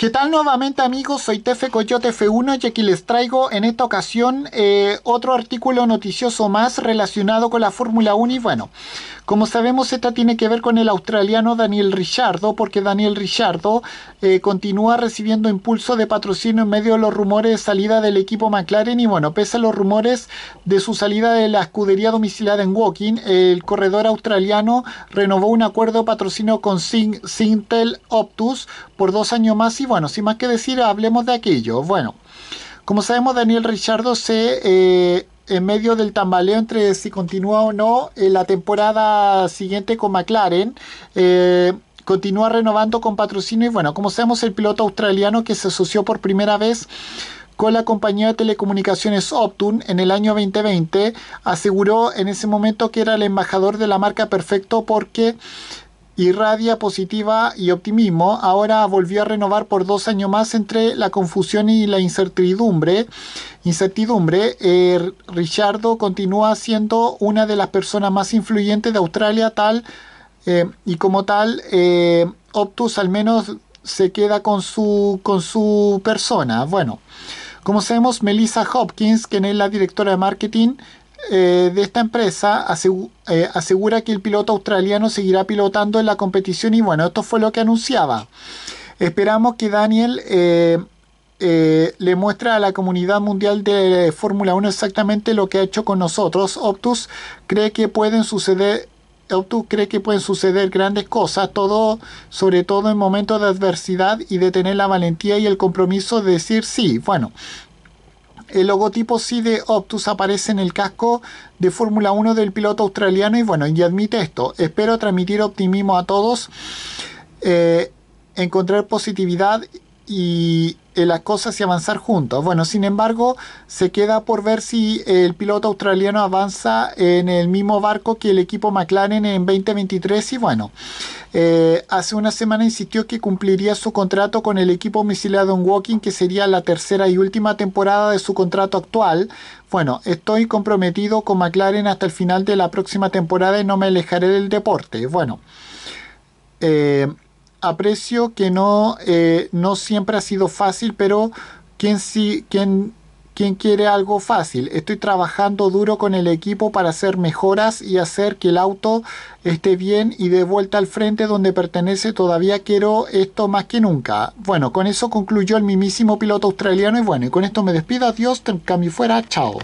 ¿Qué tal nuevamente amigos? Soy Tefe Coyote F1 y aquí les traigo en esta ocasión eh, otro artículo noticioso más relacionado con la Fórmula 1 y bueno, como sabemos, esta tiene que ver con el australiano Daniel Richardo, porque Daniel Richardo eh, continúa recibiendo impulso de patrocinio en medio de los rumores de salida del equipo McLaren. Y bueno, pese a los rumores de su salida de la escudería domiciliada en Woking, el corredor australiano renovó un acuerdo de patrocinio con Sintel Optus por dos años más. Y bueno, sin más que decir, hablemos de aquello. Bueno. Como sabemos, Daniel Richardo se eh, en medio del tambaleo entre si continúa o no eh, la temporada siguiente con McLaren. Eh, continúa renovando con patrocinio y bueno, como sabemos el piloto australiano que se asoció por primera vez con la compañía de telecomunicaciones Optun en el año 2020, aseguró en ese momento que era el embajador de la marca Perfecto porque irradia positiva y optimismo. Ahora volvió a renovar por dos años más entre la confusión y la incertidumbre incertidumbre, eh, Richardo continúa siendo una de las personas más influyentes de Australia, tal eh, y como tal, eh, Optus al menos se queda con su, con su persona. Bueno, como sabemos, Melissa Hopkins, quien es la directora de marketing de esta empresa, asegura que el piloto australiano seguirá pilotando en la competición y bueno, esto fue lo que anunciaba. Esperamos que Daniel eh, le muestra a la comunidad mundial de Fórmula 1 exactamente lo que ha hecho con nosotros. Optus cree que pueden suceder cree que pueden suceder grandes cosas, todo, sobre todo en momentos de adversidad y de tener la valentía y el compromiso de decir sí. Bueno, el logotipo sí de Optus aparece en el casco de Fórmula 1 del piloto australiano y bueno, y admite esto. Espero transmitir optimismo a todos, eh, encontrar positividad y eh, las cosas y avanzar juntos. Bueno, sin embargo, se queda por ver si el piloto australiano avanza en el mismo barco que el equipo McLaren en 2023 y bueno, eh, hace una semana insistió que cumpliría su contrato con el equipo misilado en Walking, que sería la tercera y última temporada de su contrato actual. Bueno, estoy comprometido con McLaren hasta el final de la próxima temporada y no me alejaré del deporte. Bueno. Eh, aprecio que no, eh, no siempre ha sido fácil, pero quien sí, quien ¿Quién quiere algo fácil? Estoy trabajando duro con el equipo para hacer mejoras y hacer que el auto esté bien y de vuelta al frente donde pertenece. Todavía quiero esto más que nunca. Bueno, con eso concluyó el mimísimo piloto australiano y bueno, y con esto me despido. Adiós, cambio fuera. Chao.